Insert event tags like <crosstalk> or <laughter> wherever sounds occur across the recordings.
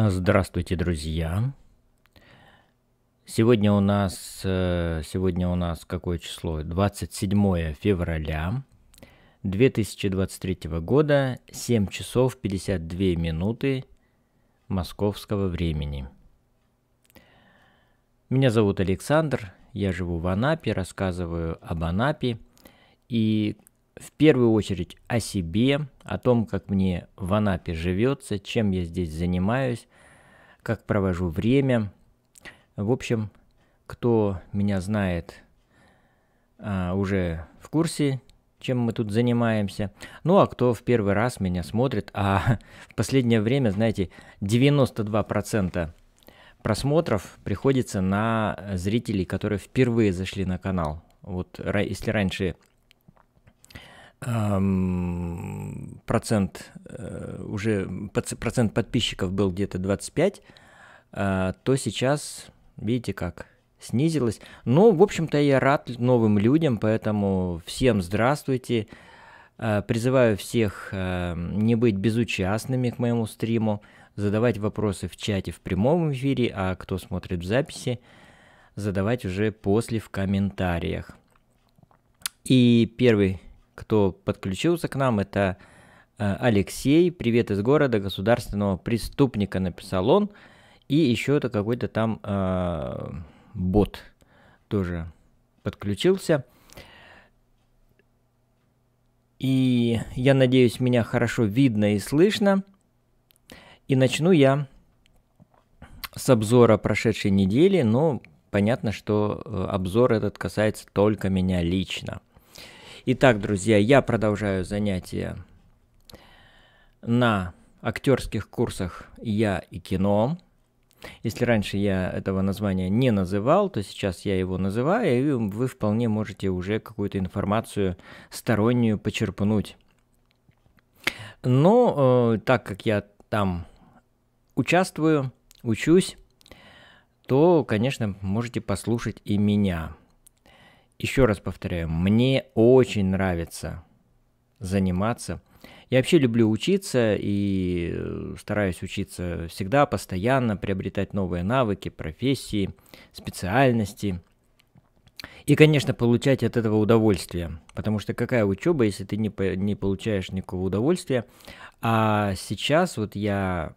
А, здравствуйте, друзья! Сегодня у нас, э, сегодня у нас какое число? 27 февраля 2023 года, 7 часов 52 минуты московского времени. Меня зовут Александр, я живу в Анапе, рассказываю об Анапе. И в первую очередь о себе, о том, как мне в Анапе живется, чем я здесь занимаюсь, как провожу время. В общем, кто меня знает, а, уже в курсе, чем мы тут занимаемся. Ну а кто в первый раз меня смотрит, а <laughs> в последнее время, знаете, 92% просмотров приходится на э, зрителей, которые впервые зашли на канал. Вот если раньше Эм, процент э, уже процент подписчиков был где-то 25, э, то сейчас, видите как, снизилось. Ну, в общем-то, я рад новым людям, поэтому всем здравствуйте. Э, призываю всех не быть безучастными к моему стриму, задавать вопросы в чате в прямом эфире, а кто смотрит в записи, задавать уже после в комментариях. И первый кто подключился к нам, это э, Алексей, привет из города государственного преступника, написал он. И еще это какой-то там э, бот тоже подключился. И я надеюсь, меня хорошо видно и слышно. И начну я с обзора прошедшей недели, но ну, понятно, что э, обзор этот касается только меня лично. Итак, друзья, я продолжаю занятия на актерских курсах «Я и кино». Если раньше я этого названия не называл, то сейчас я его называю, и вы вполне можете уже какую-то информацию стороннюю почерпнуть. Но э, так как я там участвую, учусь, то, конечно, можете послушать и меня еще раз повторяю, мне очень нравится заниматься. Я вообще люблю учиться и э, стараюсь учиться всегда, постоянно, приобретать новые навыки, профессии, специальности. И, конечно, получать от этого удовольствие. Потому что какая учеба, если ты не, не получаешь никакого удовольствия? А сейчас вот я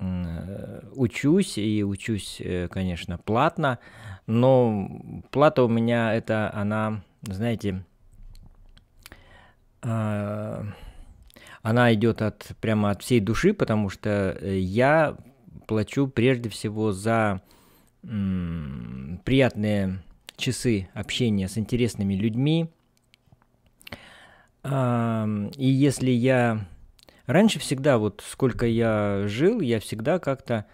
э, учусь и учусь, э, конечно, платно но плата у меня это, она, знаете, а, она идет от прямо от всей души, потому что я плачу прежде всего за приятные часы общения с интересными людьми. А, и если я раньше всегда, вот сколько я жил, я всегда как-то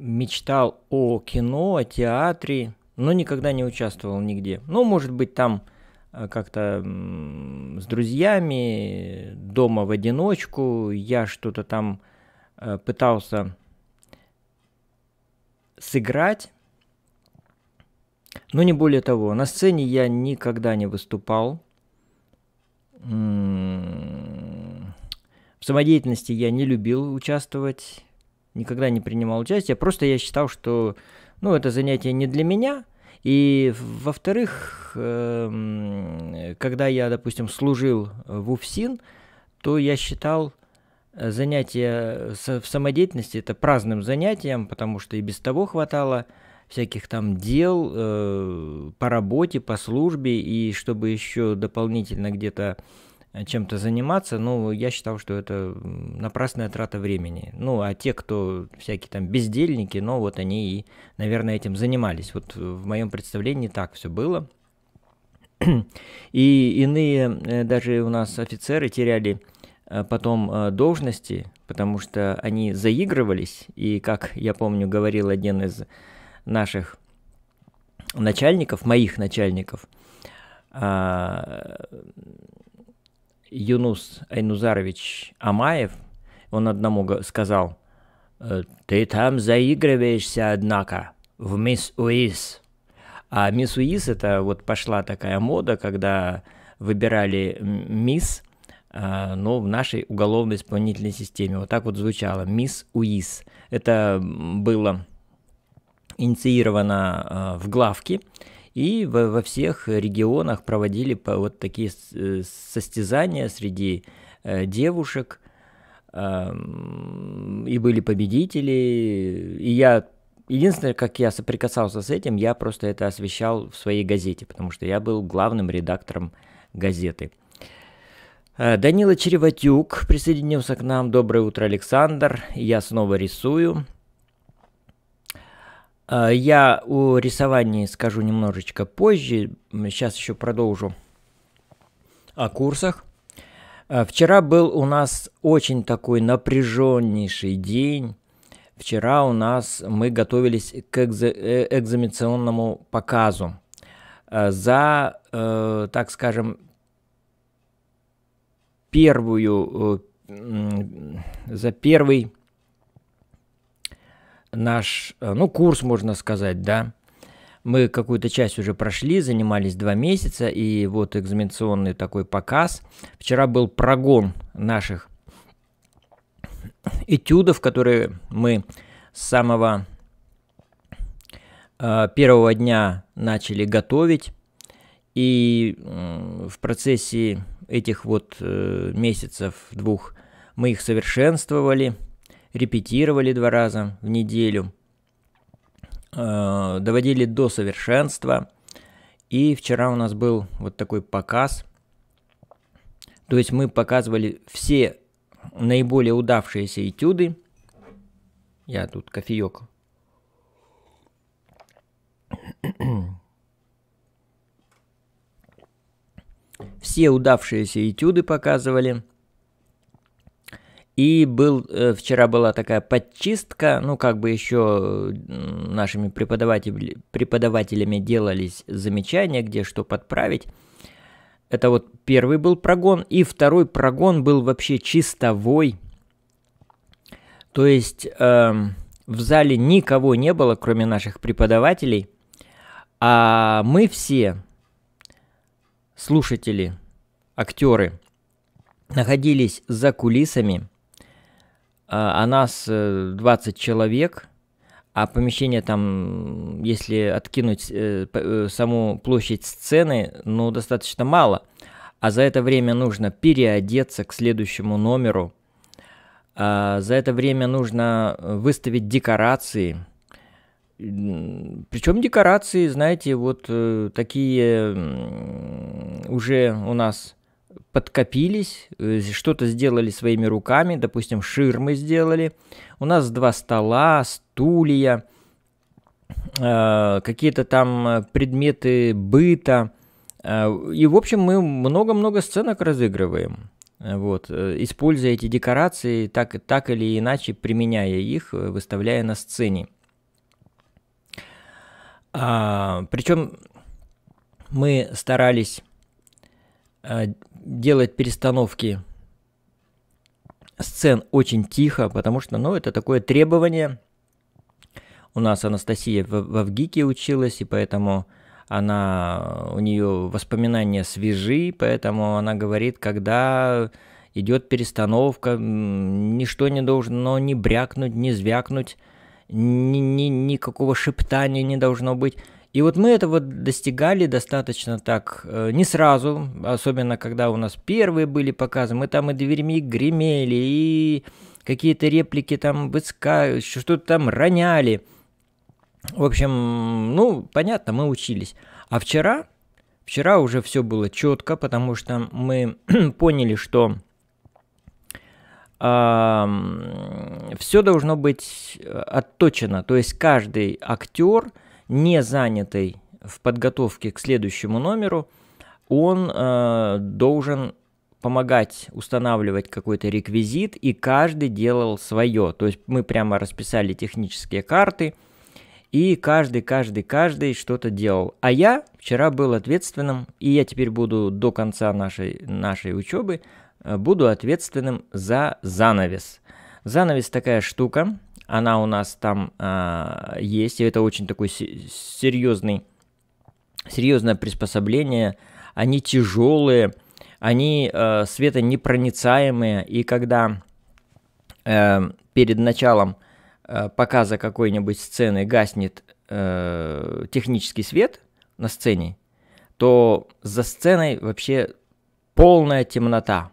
мечтал о кино, о театре, но никогда не участвовал нигде. Ну, может быть, там э, как-то с друзьями, дома в одиночку, я что-то там э, пытался сыграть, но не более того. На сцене я никогда не выступал. В самодеятельности я не любил участвовать никогда не принимал участие. Просто я считал, что ну, это занятие не для меня. И, во-вторых, эм, когда я, допустим, служил в УФСИН, то я считал э, занятие в самодеятельности это праздным занятием, потому что и без того хватало всяких там дел э, по работе, по службе, и чтобы еще дополнительно где-то Э, чем-то заниматься, ну, я считал, что это напрасная трата времени. Ну, а те, кто всякие там бездельники, ну, вот они и, наверное, этим занимались. Вот э, в моем представлении так все было. И иные э, даже у нас офицеры теряли потом должности, потому что они заигрывались, и, как я помню, говорил один из наших начальников, моих начальников, а, Юнус Айнузарович Амаев, он одному сказал, «Э, «Ты там заигрываешься, однако, в мисс Уиз". А мисс Уиз это вот пошла такая мода, когда выбирали мисс, а, но ну, в нашей уголовной исполнительной системе. Вот так вот звучало «Мисс Уиз Это было инициировано а, в главке, и во, во всех регионах проводили вот такие э, состязания среди э, девушек, и были победители. И я единственное, как я соприкасался с этим, я просто это освещал в своей газете, потому что я был главным редактором газеты. Э, Данила Череватюк присоединился к нам. Доброе утро, Александр. Я снова рисую. Э, я о рисовании скажу немножечко позже. Сейчас еще продолжу о курсах. Э, вчера был у нас очень такой напряженнейший день. Вчера у нас мы готовились к э, экзаменационному показу за, так скажем, первую, за первый наш, э, ну, курс, можно сказать, да. Мы какую-то часть уже прошли, занимались два месяца, и вот экзаменационный такой показ. Вчера был прогон наших этюдов, которые мы с самого э, первого дня начали готовить. И в процессе этих вот э, месяцев двух мы их совершенствовали – репетировали два раза в неделю, э, доводили до совершенства. И вчера у нас был вот такой показ. То есть мы показывали все наиболее удавшиеся этюды. Я тут кофеек. Все удавшиеся этюды показывали. И был, э, вчера была такая подчистка, ну как бы еще нашими преподаватель, преподавателями делались замечания, где что подправить. Это вот первый был прогон. И второй прогон был вообще чистовой. То есть э, в зале никого не было, кроме наших преподавателей. А мы все, слушатели, актеры, находились за кулисами – а, а нас 20 э, человек, а помещение там, если откинуть э, э, саму площадь сцены, ну, достаточно мало. А за это время нужно переодеться к следующему номеру. А за это время нужно выставить декорации. Причем декорации, знаете, вот такие уже у нас подкопились, э, что-то сделали своими руками, допустим, ширмы сделали. У нас два стола, стулья, э, какие-то там э, предметы быта. И, в общем, мы много-много сценок разыгрываем. Вот, используя эти декорации, так, так или иначе применяя их, выставляя на сцене. А, причем мы старались а, делать перестановки сцен очень тихо, потому что, ну, это такое требование. У нас Анастасия в, в Авгике училась, и поэтому она, у нее воспоминания свежи, поэтому она говорит, когда идет перестановка, ничто не должно не брякнуть, не звякнуть, ни, ни, никакого шептания не должно быть. И вот мы этого достигали достаточно так, э, не сразу, особенно когда у нас первые были показы, мы там и дверьми гремели, и какие-то реплики там выска, что-то там роняли. В общем, ну, понятно, мы учились. А вчера, вчера уже все было четко, потому что мы <clears throat> поняли, что э, все должно быть э, отточено. То есть каждый актер – не занятый в подготовке к следующему номеру, он э, должен помогать устанавливать какой-то реквизит, и каждый делал свое. То есть мы прямо расписали технические карты, и каждый, каждый, каждый что-то делал. А я вчера был ответственным, и я теперь буду до конца нашей, нашей учебы, э, буду ответственным за занавес. Занавес такая штука, она у нас там э, есть, и это очень такой серьезный, серьезное приспособление, они тяжелые, они э, светонепроницаемые, и когда э, перед началом э, показа какой-нибудь сцены гаснет э, технический свет на сцене, то за сценой вообще полная темнота,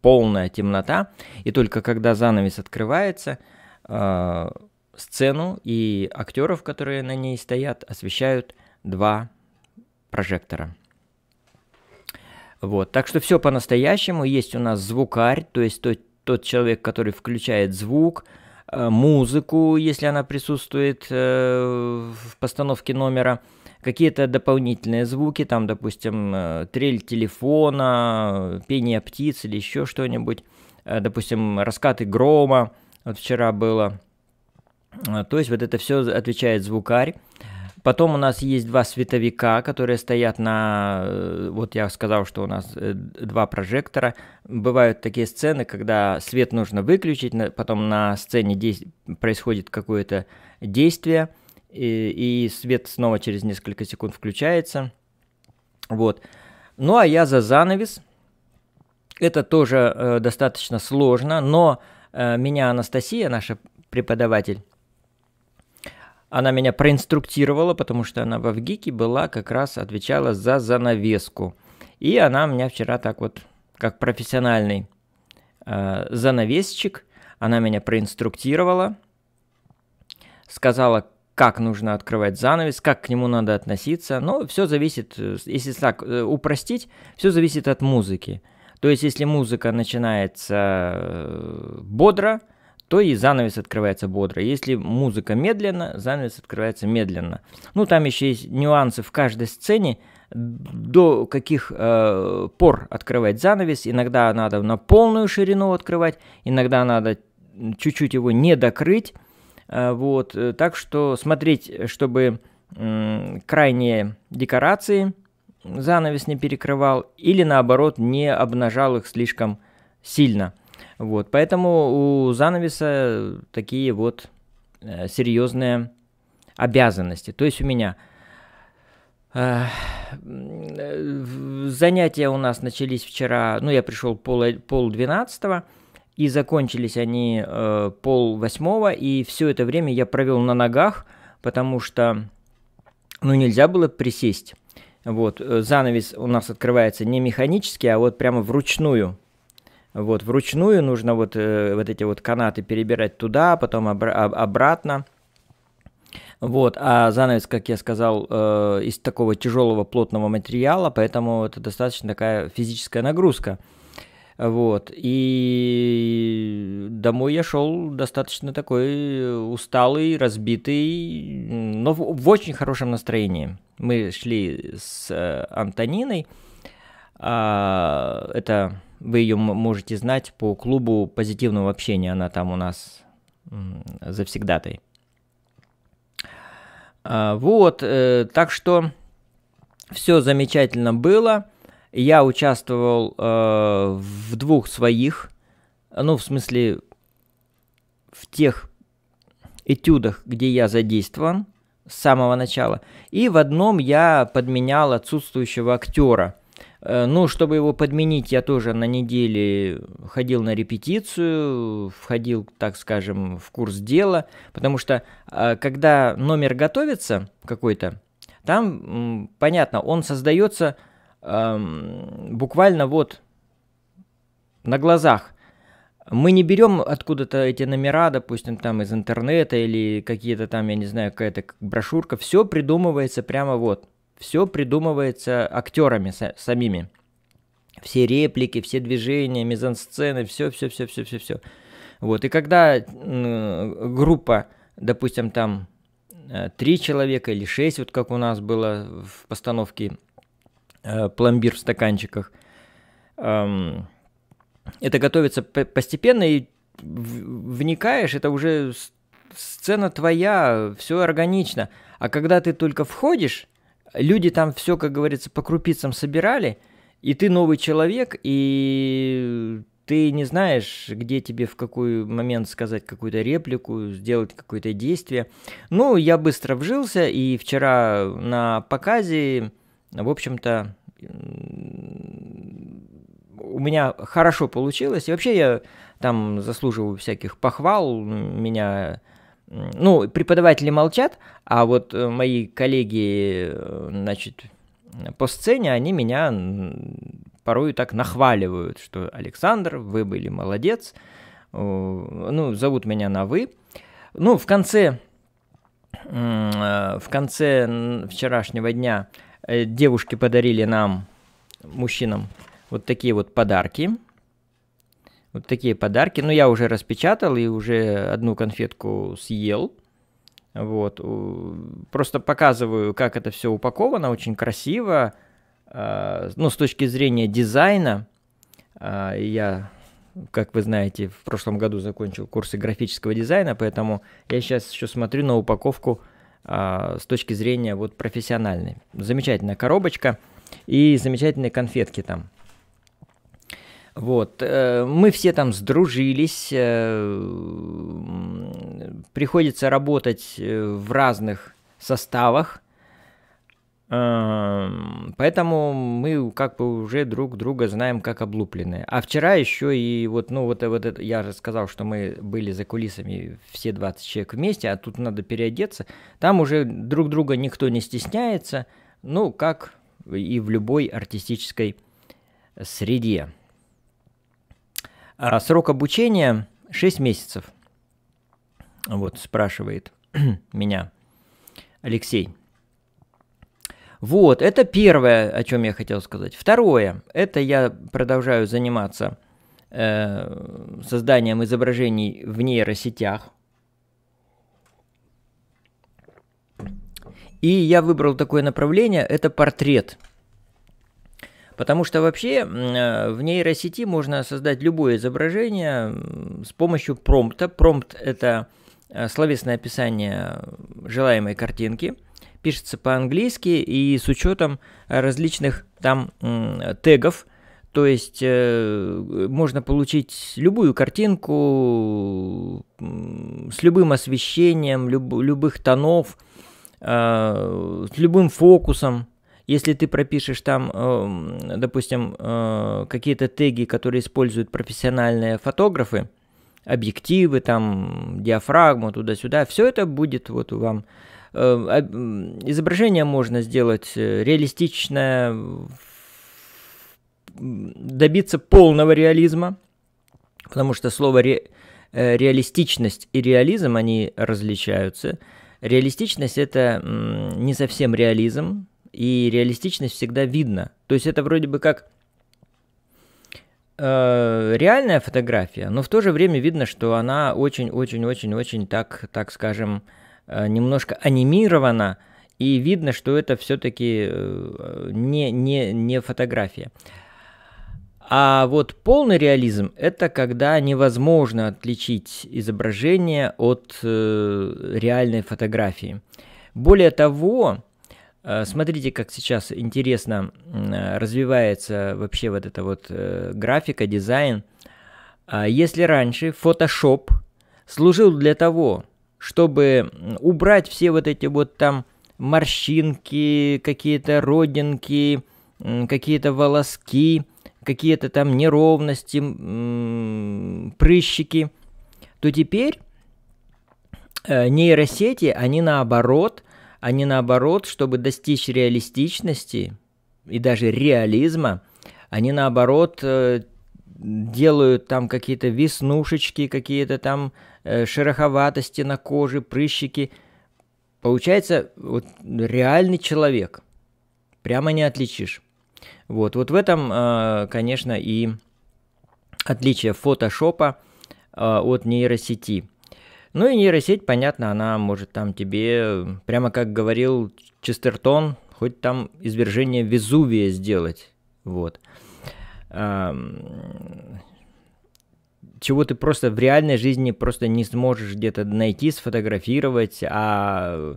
полная темнота, и только когда занавес открывается – а, сцену и актеров, которые на ней стоят, освещают два прожектора. Вот, так что все по-настоящему. Есть у нас звукарь, то есть тот, тот человек, который включает звук, э, музыку, если она присутствует э, в постановке номера, какие-то дополнительные звуки, там, допустим, э, трель телефона, пение птиц или еще что-нибудь, допустим, раскаты грома, вот вчера было. А, то есть вот это все отвечает звукарь. Потом у нас есть два световика, которые стоят на... Э, вот я сказал, что у нас э, два прожектора. Бывают такие сцены, когда свет нужно выключить, потом на сцене действ... происходит какое-то действие, и, и свет снова через несколько секунд включается. Вот. Ну а я за занавес. Это тоже э, достаточно сложно, но Э, меня Анастасия, наша преподаватель, она меня проинструктировала, потому что она во ВГИКе была, как раз отвечала за занавеску. И она меня вчера так вот, как профессиональный э, занавесчик, она меня проинструктировала, сказала, как нужно открывать занавес, как к нему надо относиться. Но все зависит, э, если так э, упростить, все зависит от музыки. То есть, если музыка начинается э, бодро, то и занавес открывается бодро. Если музыка медленно, занавес открывается медленно. Ну, там еще есть нюансы в каждой сцене, до каких э, пор открывать занавес. Иногда надо на полную ширину открывать, иногда надо чуть-чуть его не докрыть. Э, вот, э, так что смотреть, э, чтобы э, крайние декорации – занавес не перекрывал или наоборот не обнажал их слишком сильно. Вот, поэтому у занавеса такие вот э, серьезные обязанности. То есть у меня э, занятия у нас начались вчера, ну я пришел пол, пол двенадцатого, и закончились они э, пол восьмого, и все это время я провел на ногах, потому что ну нельзя было присесть вот, э, занавес у нас открывается не механически, а вот прямо вручную. Вот, вручную нужно вот, э, вот эти вот канаты перебирать туда, потом обра- обратно. Вот, а занавес, как я сказал, э, из такого тяжелого плотного материала, поэтому это достаточно такая физическая нагрузка. Вот. И домой я шел достаточно такой э, усталый, разбитый, но в, в очень хорошем настроении. Мы шли с э, Антониной. А, это вы ее можете знать по клубу позитивного общения. Она там у нас завсегдатой. А, вот, э, так что все замечательно было. Я участвовал э, в двух своих, ну, в смысле, в тех этюдах, где я задействован с самого начала. И в одном я подменял отсутствующего актера. Э, ну, чтобы его подменить, я тоже на неделе ходил на репетицию, входил, так скажем, в курс дела, потому что э, когда номер готовится какой-то, там, понятно, он создается буквально вот на глазах. Мы не берем откуда-то эти номера, допустим, там из интернета или какие-то там, я не знаю, какая-то брошюрка. Все придумывается прямо вот. Все придумывается актерами самими. Все реплики, все движения, мизансцены, все, все, все, все, все, все. Вот. И когда э, группа, допустим, там э, три человека или шесть, вот как у нас было в постановке Э, пломбир в стаканчиках. это готовится постепенно, и вникаешь, это уже сцена твоя, все органично. А когда ты только входишь, люди там все, как говорится, по крупицам собирали, и ты новый человек, и ты не знаешь, где тебе в какой момент сказать какую-то реплику, сделать какое-то действие. Ну, я быстро вжился, и вчера на показе в общем-то, у меня хорошо получилось. И вообще я там заслуживаю всяких похвал. Меня ну, преподаватели молчат, а вот э, мои коллеги, э, значит, по сцене, они меня порой так нахваливают, что Александр, вы были молодец, ну, зовут меня на «вы». Ну, в конце, э, в конце вчерашнего дня Э, девушки подарили нам, мужчинам, вот такие вот подарки. Вот такие подарки. Но ну, я уже распечатал и уже одну конфетку съел. Вот. Просто показываю, как это все упаковано, очень красиво. А, ну, с точки зрения дизайна, а, я, как вы знаете, в прошлом году закончил курсы графического дизайна, поэтому я сейчас еще смотрю на упаковку а, с точки зрения вот профессиональной. Замечательная коробочка и замечательные конфетки там. Вот, э, мы все там сдружились, э, приходится работать э, в разных составах, Эм, поэтому мы как бы уже друг друга знаем как облупленные. А вчера еще и вот, ну вот, вот это, я же сказал, что мы были за кулисами все 20 человек вместе, а тут надо переодеться. Там уже друг друга никто не стесняется, ну как и в любой артистической среде. А срок обучения 6 месяцев. Вот спрашивает <clears throat> меня Алексей. Вот, это первое, о чем я хотел сказать. Второе, это я продолжаю заниматься э, созданием изображений в нейросетях. И я выбрал такое направление, это портрет. Потому что вообще э, в нейросети можно создать любое изображение с помощью промпта. Промпт – это э, словесное описание желаемой картинки – пишется по-английски и с учетом различных там тегов, то есть э, можно получить любую картинку с любым освещением, люб, любых тонов, э, с любым фокусом. Если ты пропишешь там, э, допустим, э, какие-то теги, которые используют профессиональные фотографы, объективы, там, диафрагму, туда-сюда, все это будет вот вам Э, изображение можно сделать э, реалистичное, добиться полного реализма, потому что слово ре, э, реалистичность и реализм, они различаются. Реалистичность – это не совсем реализм, и реалистичность всегда видно, То есть это вроде бы как реальная фотография, но в то же время видно, что она очень-очень-очень-очень, так, так скажем, Э, немножко анимировано, и видно, что это все-таки э, не, не, не фотография. А вот полный реализм – это когда невозможно отличить изображение от э, реальной фотографии. Более того, э, смотрите, как сейчас интересно э, развивается вообще вот эта вот э, графика, дизайн. А если раньше Photoshop служил для того, чтобы убрать все вот эти вот там морщинки, какие-то родинки, какие-то волоски, какие-то там неровности, прыщики, то теперь э, нейросети, они наоборот, они наоборот, чтобы достичь реалистичности и даже реализма, они наоборот э, делают там какие-то веснушечки, какие-то там Э, шероховатости на коже, прыщики. Получается, вот реальный человек. Прямо не отличишь. Вот, вот в этом, э, конечно, и отличие фотошопа э, от нейросети. Ну и нейросеть, понятно, она может там тебе, прямо как говорил Честертон, хоть там извержение Везувия сделать. Вот чего ты просто в реальной жизни просто не сможешь где-то найти, сфотографировать, а э,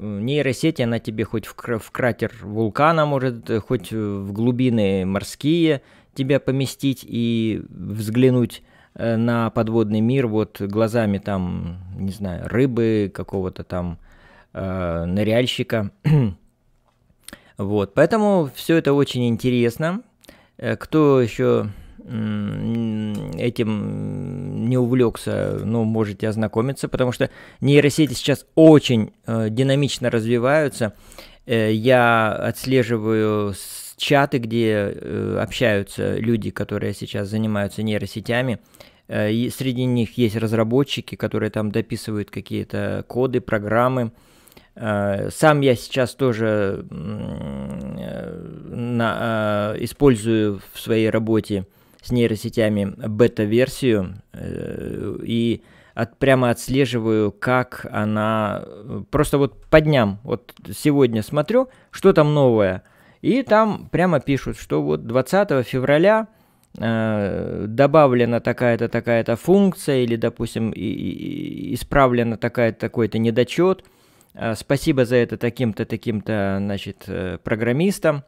нейросеть, она тебе хоть в, в кратер вулкана может, э, хоть э, в глубины морские тебя поместить и взглянуть на подводный мир вот глазами там, не знаю, рыбы, какого-то там э, ныряльщика. <clears throat> вот, поэтому все это очень интересно. Кто еще этим не увлекся, ну, можете ознакомиться, потому что нейросети сейчас очень э, динамично развиваются. Э, я отслеживаю чаты, где э, общаются люди, которые сейчас занимаются нейросетями. Э, и среди них есть разработчики, которые там дописывают какие-то коды, программы. Э, сам я сейчас тоже э, на, использую в своей работе с нейросетями бета-версию э, и от, прямо отслеживаю, как она... Э, просто вот по дням, вот сегодня смотрю, что там новое. И там прямо пишут, что вот 20 февраля э, добавлена такая-то такая-то функция или, допустим, и, и, исправлена такая-то такой-то недочет. Э, спасибо за это таким-то таким-то, значит, э, программистам.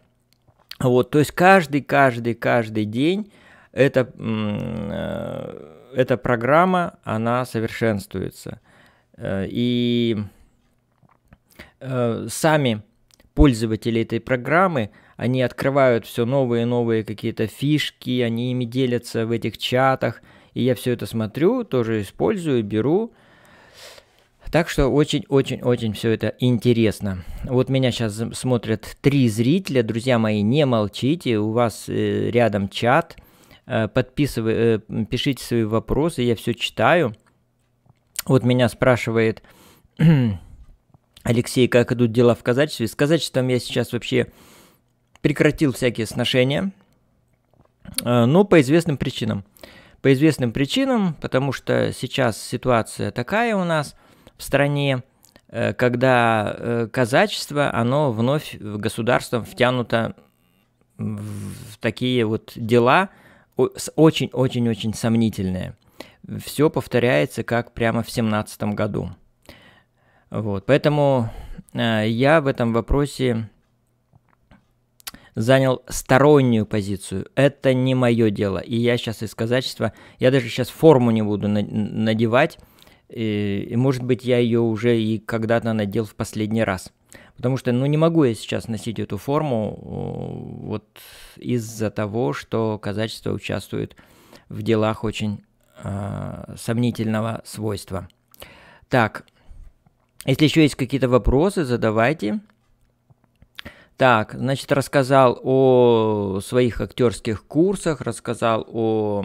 Вот, то есть каждый, каждый, каждый день эта, э, эта программа, она совершенствуется. Э, и э, сами пользователи этой программы, они открывают все новые и новые какие-то фишки, они ими делятся в этих чатах. И я все это смотрю, тоже использую, беру. Так что очень-очень-очень все это интересно. Вот меня сейчас смотрят три зрителя. Друзья мои, не молчите, у вас рядом чат – Э, подписывай, э, пишите свои вопросы, я все читаю. Вот меня спрашивает <clears throat> Алексей, как идут дела в казачестве. С казачеством я сейчас вообще прекратил всякие сношения, э, но по известным причинам. По известным причинам, потому что сейчас ситуация такая у нас в стране, когда казачество, оно вновь государством втянуто в такие вот дела – очень-очень-очень сомнительное. Все повторяется, как прямо в семнадцатом году. Вот, поэтому э, я в этом вопросе занял стороннюю позицию. Это не мое дело. И я сейчас из казачества, я даже сейчас форму не буду на- надевать. И, и, может быть, я ее уже и когда-то надел в последний раз. Потому что, ну, не могу я сейчас носить эту форму э, вот из-за того, что казачество участвует в делах очень э, сомнительного свойства. Так, если еще есть какие-то вопросы, задавайте. Так, значит, рассказал о своих актерских курсах, рассказал о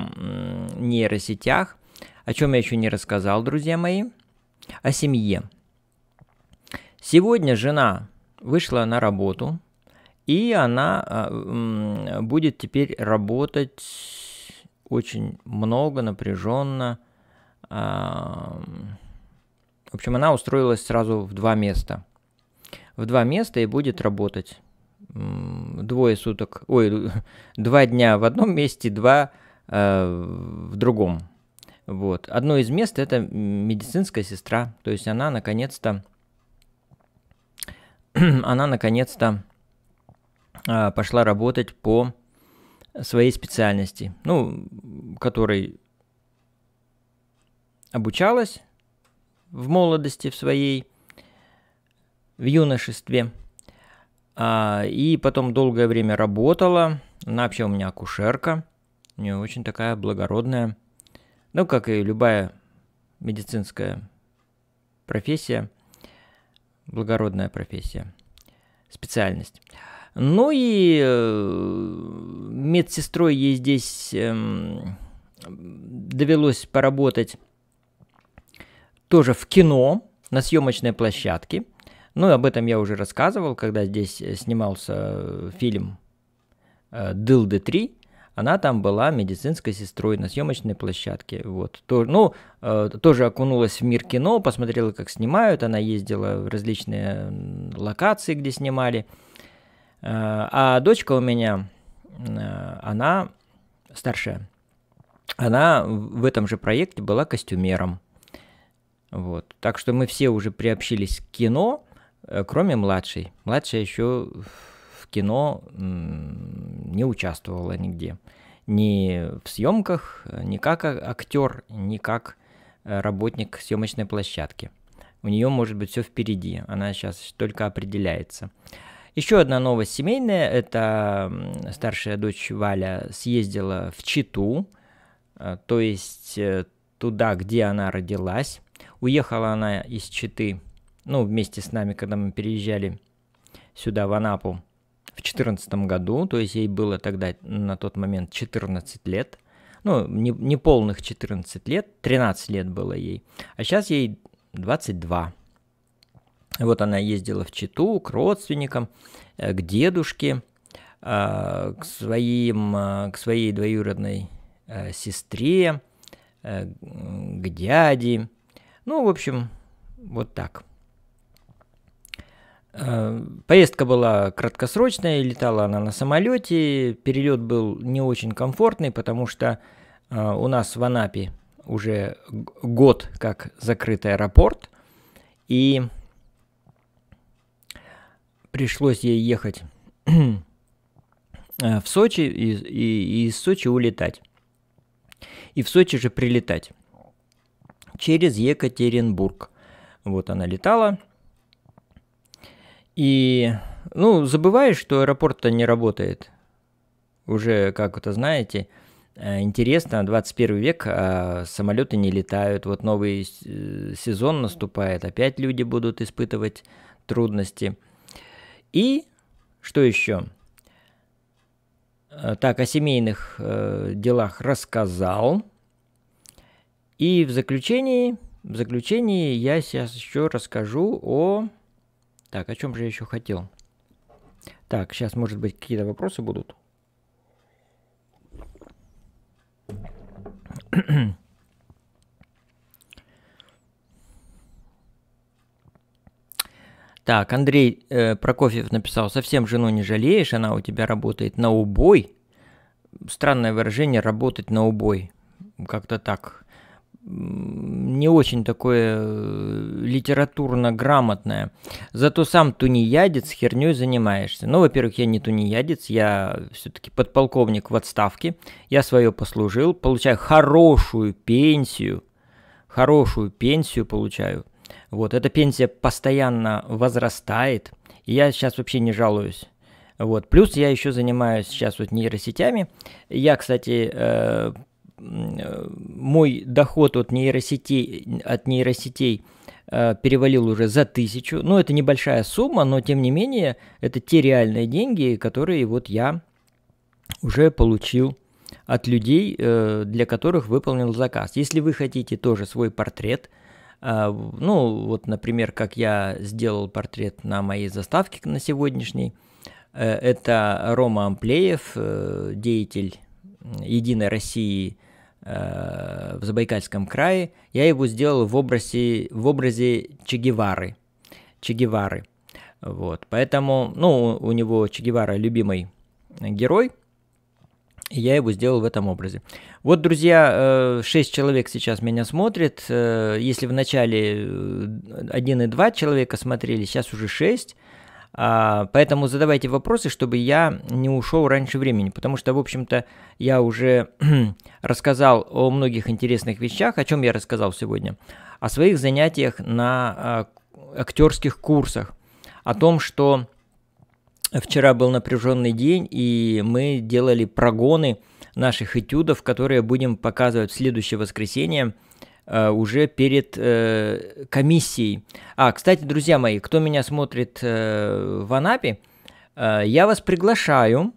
нейросетях. О чем я еще не рассказал, друзья мои? О семье. Сегодня жена вышла на работу, и она а, будет теперь работать очень много, напряженно. А, в общем, она устроилась сразу в два места. В два места и будет работать двое суток, ой, <laughs> два дня в одном месте, два э, в другом. Вот. Одно из мест это медицинская сестра, то есть она наконец-то <clears throat> она наконец-то а, пошла работать по своей специальности, ну, которой обучалась в молодости в своей, в юношестве, а, и потом долгое время работала. Она вообще у меня акушерка, у нее очень такая благородная, ну, как и любая медицинская профессия – благородная профессия, специальность. Ну и э, медсестрой ей здесь эм, довелось поработать тоже в кино, на съемочной площадке. Ну, и об этом я уже рассказывал, когда здесь э, снимался э, фильм «Дылды 3», она там была медицинской сестрой на съемочной площадке. Вот. То, ну, э, тоже окунулась в мир кино, посмотрела, как снимают. Она ездила в различные локации, где снимали. Э, а дочка у меня, э, она старшая, она в этом же проекте была костюмером. Вот. Так что мы все уже приобщились к кино, э, кроме младшей. Младшая еще в кино не участвовала нигде. Ни в съемках, ни как а, актер, ни как э, работник съемочной площадки. У нее может быть все впереди, она сейчас только определяется. Еще одна новость семейная, это старшая дочь Валя съездила в Читу, э, то есть э, туда, где она родилась. Уехала она из Читы, ну, вместе с нами, когда мы переезжали сюда, в Анапу, в 2014 году, то есть ей было тогда на тот момент 14 лет, ну, не, не полных 14 лет, 13 лет было ей, а сейчас ей 22. Вот она ездила в Читу к родственникам, э, к дедушке, э, к, своим, э, к своей двоюродной сестре, к дяде. Ну, в общем, вот так. Э, поездка была краткосрочная, летала она на самолете. Перелет был не очень комфортный, потому что э, у нас в Анапе уже год как закрыт аэропорт. И пришлось ей ехать э, в Сочи и, и, и из Сочи улетать. И в Сочи же прилетать через Екатеринбург. Вот она летала – и, ну, забываешь, что аэропорт-то не работает. Уже, как это знаете, э, интересно, 21 век, а самолеты не летают, вот новый э, сезон наступает, опять люди будут испытывать трудности. И что еще? Э, так, о семейных э, делах рассказал. И в заключении, в заключении я сейчас еще расскажу о так, о чем же я еще хотел? Так, сейчас, может быть, какие-то вопросы будут. <clears throat> Так, Андрей э, Прокофьев написал, совсем жену не жалеешь, она у тебя работает на убой. Странное выражение, работать на убой. Как-то так не очень такое э, литературно грамотное. Зато сам тунеядец херней занимаешься. Ну, во-первых, я не тунеядец, я все-таки подполковник в отставке. Я свое послужил, получаю хорошую пенсию. Хорошую пенсию получаю. Вот, эта пенсия постоянно возрастает. И я сейчас вообще не жалуюсь. Вот. Плюс я еще занимаюсь сейчас вот нейросетями. Я, кстати, э, Э, мой доход от нейросетей, от нейросетей э, перевалил уже за тысячу. Ну, это небольшая сумма, но тем не менее, это те реальные деньги, которые вот я уже получил от людей, э, для которых выполнил заказ. Если вы хотите тоже свой портрет, ну, вот, например, как я сделал портрет на моей заставке на сегодняшний, это Рома Амплеев, деятель Единой России Э, в Забайкальском крае, я его сделал в образе, в образе Че Гевары. Че Гевары. Вот, поэтому, ну, у него Че Гевара любимый герой, и я его сделал в этом образе. Вот, друзья, 6 э, человек сейчас меня смотрит. Э, если в начале 1 и 2 человека смотрели, сейчас уже 6. А, поэтому задавайте вопросы, чтобы я не ушел раньше времени, потому что, в общем-то, я уже <clears throat> рассказал о многих интересных вещах, о чем я рассказал сегодня, о своих занятиях на а, актерских курсах, о том, что вчера был напряженный день, и мы делали прогоны наших этюдов, которые будем показывать в следующее воскресенье – Э, уже перед э, комиссией. А, кстати, друзья мои, кто меня смотрит э, в Анапе, э, я вас приглашаю,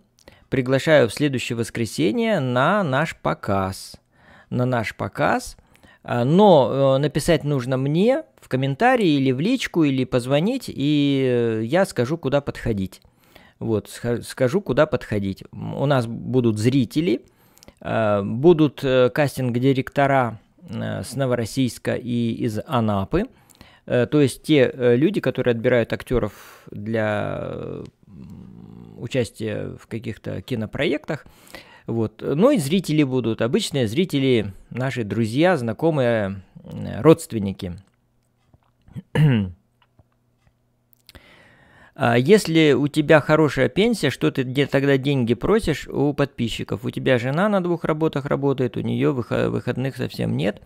приглашаю в следующее воскресенье на наш показ, на наш показ. Э, но э, написать нужно мне в комментарии или в личку, или позвонить, и я скажу, куда подходить. Вот, скажу, куда подходить. У нас будут зрители, будут кастинг-директора Э, с Новороссийска и из Анапы. Э, то есть те э, люди, которые отбирают актеров для участия в каких-то кинопроектах, вот. Ну и зрители будут, обычные зрители, наши друзья, знакомые, родственники. <clears throat> А если у тебя хорошая пенсия, что ты где тогда деньги просишь у подписчиков? У тебя жена на двух работах работает, у нее выходных совсем нет.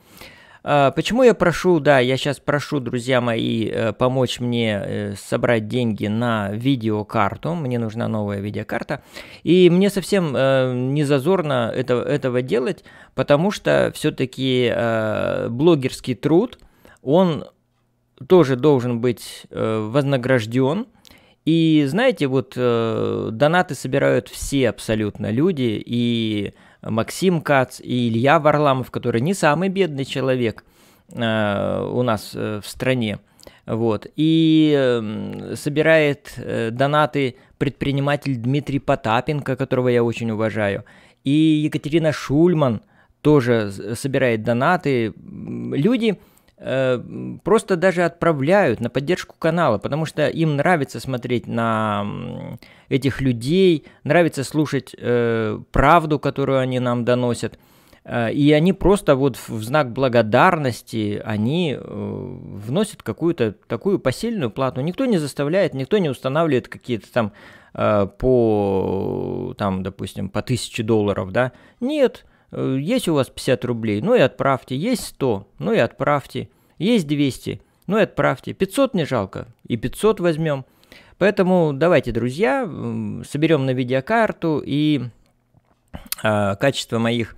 А почему я прошу, да, я сейчас прошу, друзья мои, э, помочь мне э, собрать деньги на видеокарту, мне нужна новая видеокарта, и мне совсем э, не зазорно это, этого делать, потому что все-таки блогерский труд, он тоже должен быть вознагражден, и знаете, вот э, донаты собирают все абсолютно люди, и Максим Кац, и Илья Варламов, который не самый бедный человек э, у нас э, в стране, вот, и э, собирает э, донаты предприниматель Дмитрий Потапенко, которого я очень уважаю, и Екатерина Шульман тоже собирает донаты. Люди, просто даже отправляют на поддержку канала, потому что им нравится смотреть на этих людей, нравится слушать э, правду, которую они нам доносят. Э, и они просто вот в знак благодарности, они э, вносят какую-то такую посильную плату. Никто не заставляет, никто не устанавливает какие-то там э, по, там, допустим, по тысяче долларов, да. Нет, Э, Есть у вас 50 рублей, ну и отправьте. Есть 100, ну и отправьте. Есть 200, ну и отправьте. 500 не жалко, и 500 возьмем. Поэтому давайте, друзья, соберем на видеокарту и э, качество моих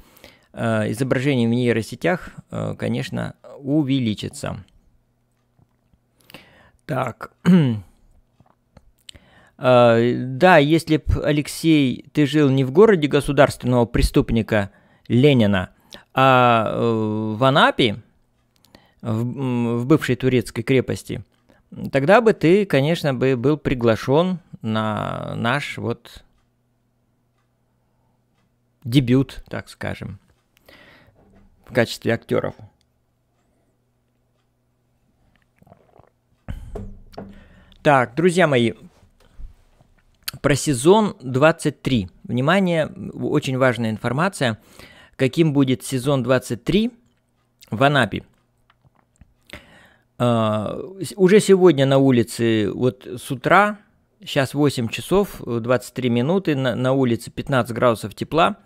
э, изображений в нейросетях, э, конечно, увеличится. Так. <clears throat> Да, если б, Алексей, ты жил не в городе государственного преступника, Ленина. А э, в Анапе, в, в бывшей турецкой крепости, тогда бы ты, конечно, бы был приглашен на наш вот дебют, так скажем, в качестве актеров. Так, друзья мои, про сезон 23. Внимание, очень важная информация каким будет сезон 23 в Анапе. А, уже сегодня на улице, вот с утра, сейчас 8 часов 23 минуты, на, на улице 15 градусов тепла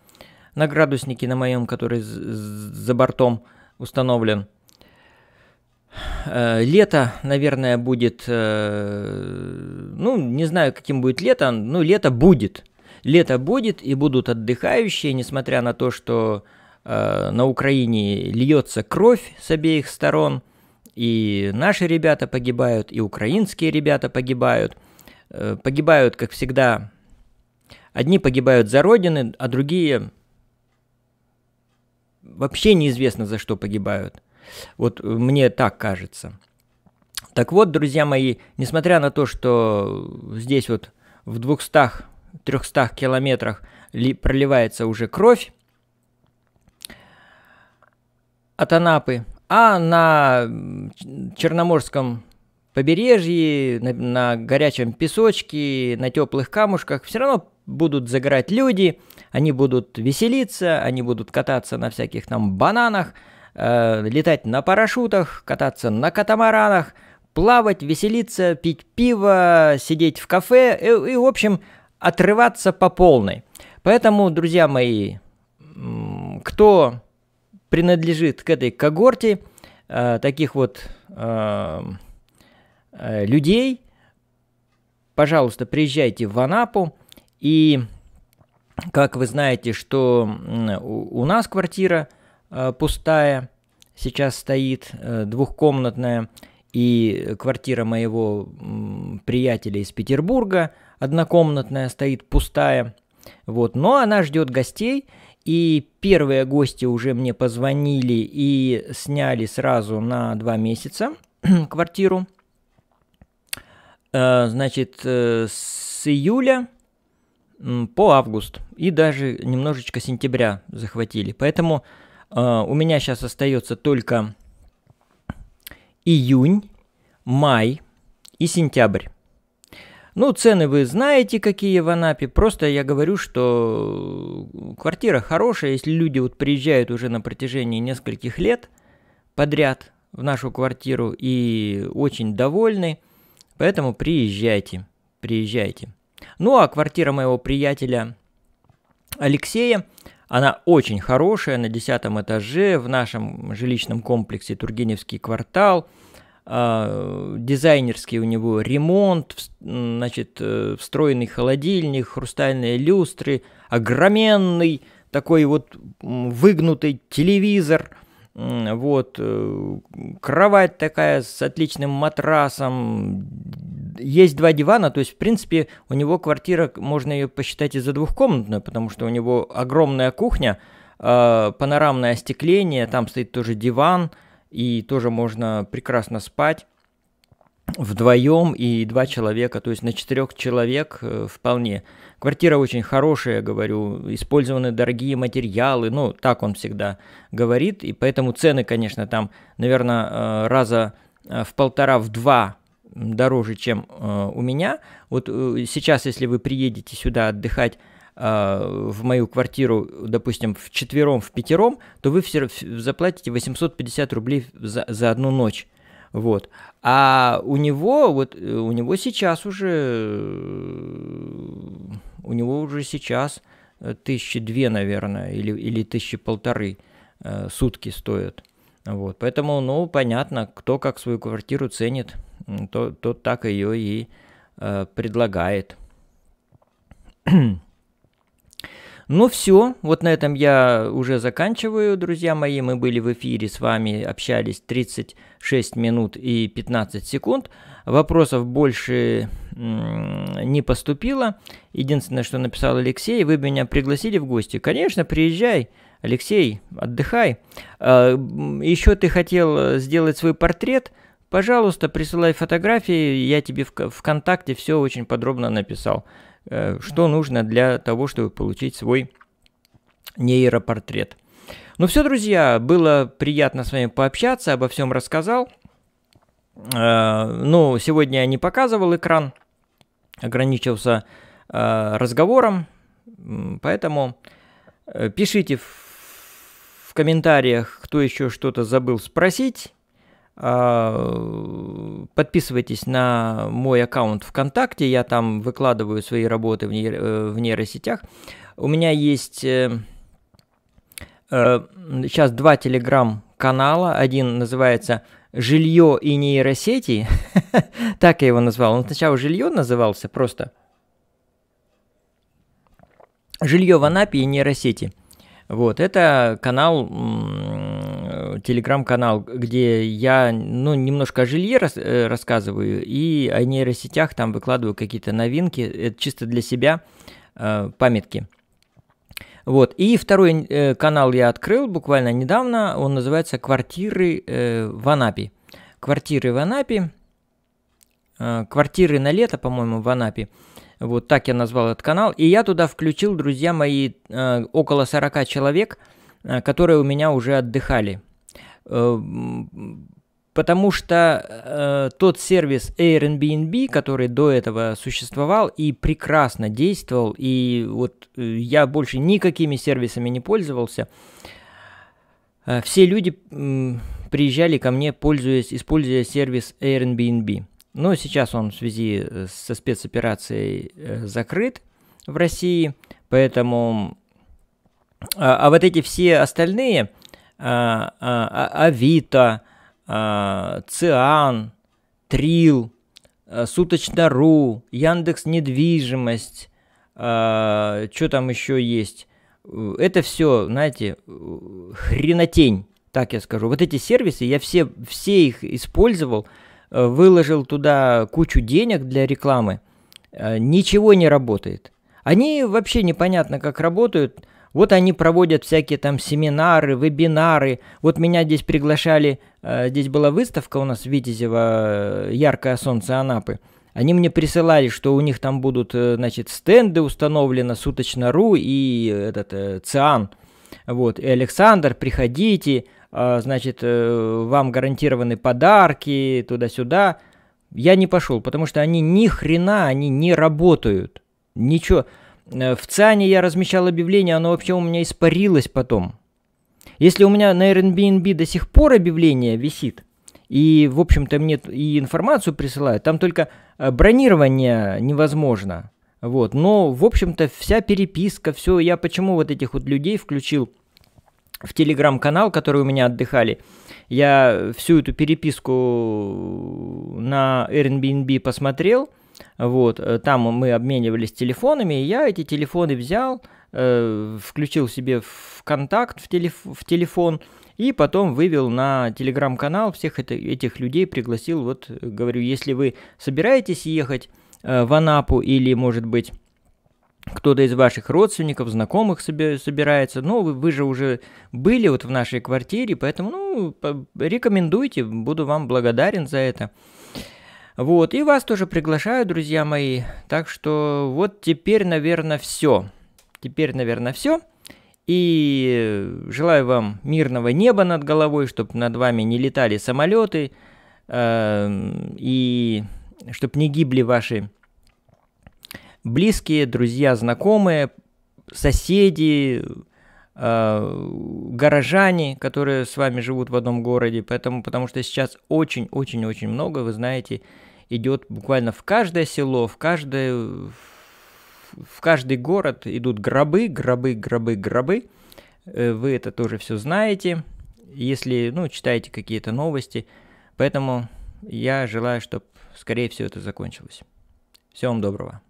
на градуснике на моем, который за бортом установлен. А, лето, наверное, будет, э, ну, не знаю, каким будет лето, но лето будет лето будет и будут отдыхающие, несмотря на то, что э, на Украине льется кровь с обеих сторон, и наши ребята погибают, и украинские ребята погибают. Э, погибают, как всегда, одни погибают за родины, а другие вообще неизвестно за что погибают. Вот э, мне так кажется. Так вот, друзья мои, несмотря на то, что здесь вот в 200 300 километрах проливается уже кровь от Анапы, а на Черноморском побережье, на, на горячем песочке, на теплых камушках все равно будут загорать люди, они будут веселиться, они будут кататься на всяких там бананах, э, летать на парашютах, кататься на катамаранах, плавать, веселиться, пить пиво, сидеть в кафе и, э, и в общем, отрываться по полной. Поэтому, друзья мои, кто принадлежит к этой когорте э, таких вот э, э, людей, пожалуйста, приезжайте в Анапу. И, как вы знаете, что у, нас квартира пустая, сейчас стоит двухкомнатная, и квартира моего приятеля из Петербурга – однокомнатная стоит пустая. Вот, но она ждет гостей, и первые гости уже мне позвонили и сняли сразу на два месяца <clears throat> квартиру. Э, значит, э, с июля по август и даже немножечко сентября захватили. Поэтому э, у меня сейчас остается только июнь, май и сентябрь. Ну, цены вы знаете, какие в Анапе. Просто я говорю, что э, квартира хорошая. Если люди вот приезжают уже на протяжении нескольких лет подряд в нашу квартиру и очень довольны, поэтому приезжайте, приезжайте. Ну, а квартира моего приятеля Алексея, она очень хорошая, на десятом этаже в нашем жилищном комплексе Тургеневский квартал – а, дизайнерский у него ремонт, значит, э, встроенный холодильник, хрустальные люстры, огроменный такой вот выгнутый телевизор, вот, э, кровать такая с отличным матрасом, есть два дивана, то есть, в принципе, у него квартира, можно ее посчитать и за двухкомнатную, потому что у него огромная кухня, а, панорамное остекление, там стоит тоже диван – и тоже можно прекрасно спать вдвоем и два человека, то есть на четырех человек э, вполне. Квартира очень хорошая, говорю, использованы дорогие материалы, ну, так он всегда говорит, и поэтому цены, конечно, там, наверное, э, раза э, в полтора, в два дороже, чем у меня. Вот сейчас, если вы приедете сюда отдыхать Э, в мою квартиру, допустим, в четвером, в пятером, то вы все заплатите 850 рублей за, за одну ночь. Вот. А у него, вот, э, у него сейчас уже, э, у него уже сейчас тысячи две, наверное, или, или тысячи полторы сутки стоят. Вот. Поэтому, ну, понятно, кто как свою квартиру ценит, то тот так ее и э, предлагает. <clears throat> Ну все, вот на этом я уже заканчиваю, друзья мои. Мы были в эфире с вами, общались 36 минут и 15 секунд. Вопросов больше не поступило. Единственное, что написал Алексей, вы меня пригласили в гости. Конечно, приезжай. Алексей, отдыхай. А, Еще ты хотел э, сделать свой портрет. Пожалуйста, присылай фотографии, я тебе в ВКонтакте все очень подробно написал. Э, что нужно для того, чтобы получить свой нейропортрет. Ну все, друзья, было приятно с вами пообщаться, обо всем рассказал. Э, ну, сегодня я не показывал экран, ограничился э, разговором, поэтому пишите в комментариях, кто еще что-то забыл спросить. Э, подписывайтесь на мой аккаунт ВКонтакте, я там выкладываю свои работы в, э, нейросетях. У меня есть э, сейчас два телеграм-канала. Один называется «Жилье и нейросети». <laughs> так я его назвал. Он сначала «Жилье» назывался просто. «Жилье в Анапе и нейросети». Вот, это канал телеграм-канал, где я, ну, немножко о жилье рас, э, рассказываю и о нейросетях там выкладываю какие-то новинки, это чисто для себя э, памятки. Вот. И второй э, канал я открыл буквально недавно. Он называется «Квартиры э, в Анапе». «Квартиры в Анапе». Э, «Квартиры на лето», по-моему, в Анапе. Вот так я назвал этот канал. И я туда включил, друзья мои, э, около 40 человек, э, которые у меня уже отдыхали Эм, потому что э, тот сервис Airbnb, который до этого существовал и прекрасно действовал, и вот э, я больше никакими сервисами не пользовался, э, все люди э, приезжали ко мне, пользуясь, используя сервис Airbnb. Но сейчас он в связи э, со спецоперацией э, закрыт в России, поэтому... А, а вот эти все остальные Э, э, а, Авито, э, Циан, Трил, Суточно.ру, Яндекс Недвижимость, что там еще есть. Это все, знаете, хренотень, так я скажу. Вот эти сервисы, я все, все их использовал, выложил туда кучу денег для рекламы, ничего не работает. Они вообще непонятно, как работают – вот они проводят всякие там семинары, вебинары. Вот меня здесь приглашали, э, здесь была выставка у нас в Витязево э, «Яркое солнце Анапы». Они мне присылали, что у них там будут, э, значит, стенды установлены, суточно.ру и этот ЦИАН. Вот, и Александр, приходите, значит, вам гарантированы подарки, туда-сюда. Я не пошел, потому что они ни хрена, они не работают. Ничего. Э, в ЦИАНе я размещал объявление, оно вообще у меня испарилось потом. Если у меня на Airbnb до сих пор объявление висит, и, в общем-то, мне и информацию присылают, там только э, бронирование невозможно. Вот, но, в общем-то, вся переписка, все, я почему вот этих вот людей включил в телеграм-канал, который у меня отдыхали, я всю эту переписку на Airbnb посмотрел – вот, э, там мы обменивались телефонами, и я эти телефоны взял, э, включил себе в контакт в, телеф в телефон, и потом вывел на телеграм-канал всех это, этих людей, пригласил, вот, говорю, если вы собираетесь ехать э, в Анапу или, может быть, кто-то из ваших родственников, знакомых себе собирается, но ну, вы, вы же уже были вот в нашей квартире, поэтому, ну, рекомендуйте, буду вам благодарен за это. Вот, и вас тоже приглашаю, друзья мои. Так что вот теперь, наверное, все. Теперь, наверное, все. И желаю вам мирного неба над головой, чтобы над вами не летали самолеты, эм, и чтобы не гибли ваши близкие, друзья, знакомые, соседи, э, горожане, которые с вами живут в одном городе, поэтому, потому что сейчас очень-очень-очень много, вы знаете, идет буквально в каждое село, в каждое в каждый город идут гробы, гробы, гробы, гробы. Э, вы это тоже все знаете, если, ну, читаете какие-то новости. Поэтому я желаю, чтобы скорее всего это закончилось. Всем доброго.